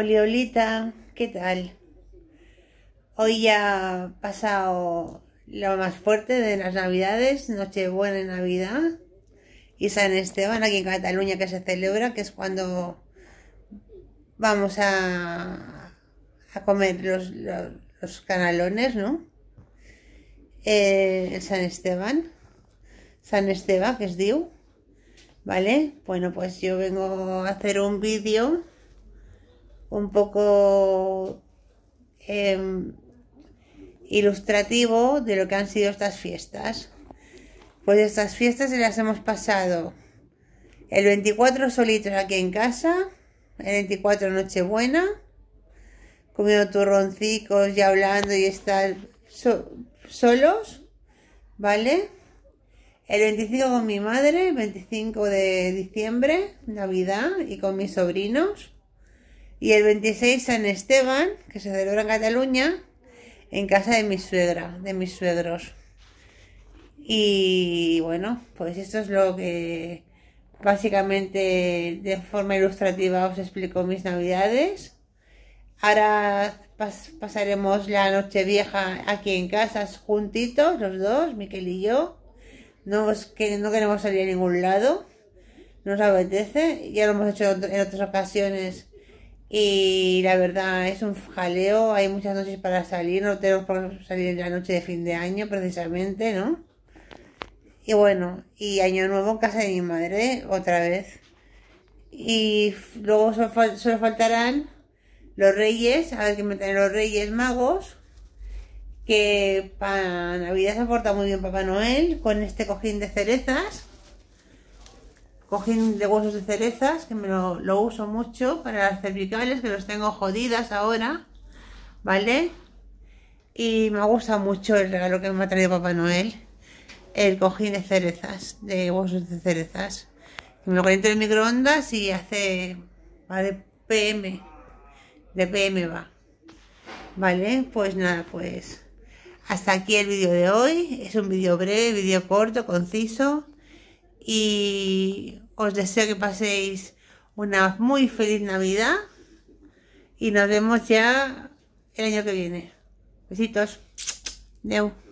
Hola ¿qué tal? Hoy ya ha pasado lo más fuerte de las Navidades, Nochebuena y Navidad, y San Esteban aquí en Cataluña que se celebra, que es cuando vamos a, a comer los, los, canalones, ¿no? Eh, San Esteban, San Esteban, que es Diu, ¿vale? Bueno, pues yo vengo a hacer un vídeo un poco em, ilustrativo de lo que han sido estas fiestas. Pues estas fiestas se las hemos pasado el 24 solitos aquí en casa, el 24 Nochebuena, comiendo turroncicos y hablando y estar solos, ¿vale? El 25 con mi madre, el 25 de diciembre, Navidad, y con mis sobrinos. Y el 26 San Esteban, que se celebra en Cataluña, en casa de mi suegra, de mis suegros. Y bueno, pues esto es lo que básicamente de forma ilustrativa os explico mis navidades. Ahora pasaremos la noche vieja aquí en casa juntitos, los dos, Miquel y yo. No, no queremos salir a ningún lado, nos apetece, ya lo hemos hecho en otras ocasiones y la verdad es un jaleo, hay muchas noches para salir, no tenemos por salir en la noche de fin de año precisamente, ¿no? Y bueno, y año nuevo en casa de mi madre, otra vez. Y luego solo, faltarán los reyes, a ver que me traen los reyes magos, que para Navidad se porta muy bien Papá Noel, con este cojín de cerezas Cojín de huesos de cerezas, que me lo, uso mucho para las cervicales, que los tengo jodidas ahora, ¿vale? Y me gusta mucho el regalo que me ha traído Papá Noel, el cojín de cerezas, de huesos de cerezas. Que me lo caliento en el microondas y hace, va de PM, de PM va. Vale, pues nada, pues hasta aquí el vídeo de hoy. Es un vídeo breve, vídeo corto, conciso y os deseo que paséis una muy feliz Navidad y nos vemos ya el año que viene. Besitos. neu